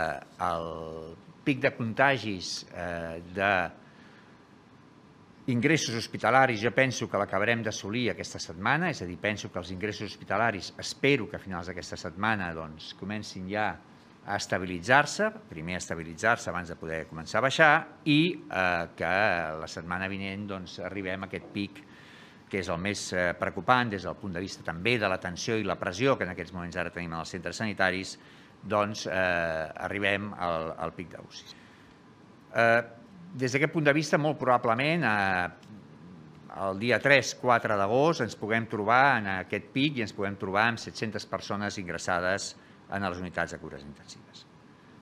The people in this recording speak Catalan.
Eh, el pic de contagis eh, de ingressos hospitalaris jo penso que l'acabarem d'assolir aquesta setmana, és a dir, penso que els ingressos hospitalaris espero que a finals d'aquesta setmana doncs, comencin ja a estabilitzar-se, primer a estabilitzar-se abans de poder començar a baixar i eh, que la setmana vinent doncs, arribem a aquest pic que és el més eh, preocupant des del punt de vista també de l'atenció i la pressió que en aquests moments ara tenim en els centres sanitaris, doncs eh, arribem al, al pic d'UCI. Eh, des d'aquest punt de vista, molt probablement, eh, el dia 3-4 d'agost ens puguem trobar en aquest pic i ens puguem trobar amb 700 persones ingressades en les unitats de cures intensives.